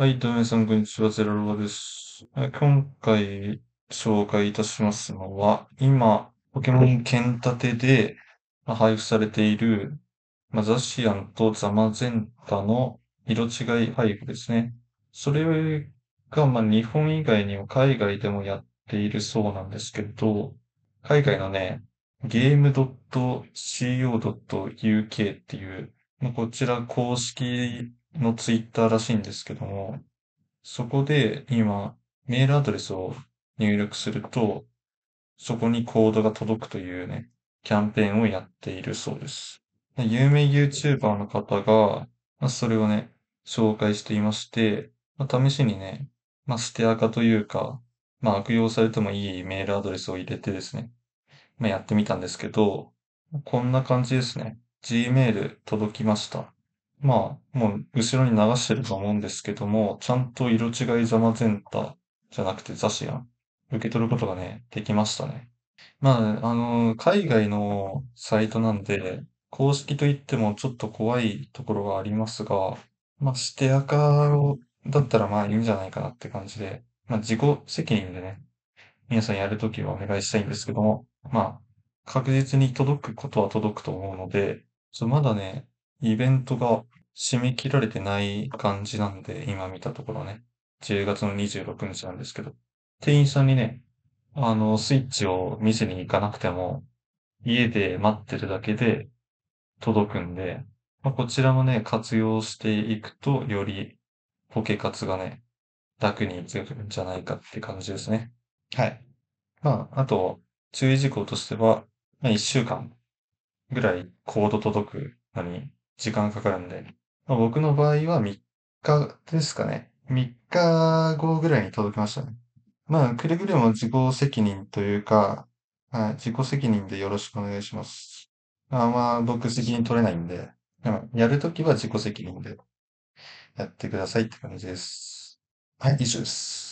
はい、どうも皆さん、こんにちは、ゼロロです。今回紹介いたしますのは、今、ポケモン剣立てで配布されている、まあ、ザシアンとザマゼンタの色違い配布ですね。それが、まあ、日本以外にも海外でもやっているそうなんですけど、海外のね、game.co.uk っていう、まあ、こちら公式のツイッターらしいんですけども、そこで今、メールアドレスを入力すると、そこにコードが届くというね、キャンペーンをやっているそうです。有名 YouTuber の方が、まあ、それをね、紹介していまして、まあ、試しにね、まあ、捨て垢というか、まあ、悪用されてもいいメールアドレスを入れてですね、まあ、やってみたんですけど、こんな感じですね。Gmail 届きました。まあ、もう後ろに流してると思うんですけども、ちゃんと色違いザマゼンタじゃなくてザシアン、受け取ることがね、できましたね。まあ、あの、海外のサイトなんで、公式といってもちょっと怖いところがありますが、まあ、して赤を、だったらまあいいんじゃないかなって感じで、まあ、自己責任でね、皆さんやるときはお願いしたいんですけども、まあ、確実に届くことは届くと思うので、ちょまだね、イベントが締め切られてない感じなんで、今見たところね。10月の26日なんですけど。店員さんにね、あの、スイッチを見せに行かなくても、家で待ってるだけで届くんで、まあ、こちらもね、活用していくと、よりポケ活がね、楽に強くんじゃないかって感じですね。はい。まあ、あと、注意事項としては、まあ、1週間ぐらいコード届くのに時間かかるんで。まあ、僕の場合は3日ですかね。3日後ぐらいに届きましたね。まあ、くれぐれも自己責任というか、はい、自己責任でよろしくお願いします。あまあ、僕責任取れないんで、やるときは自己責任でやってくださいって感じです。はい、以上です。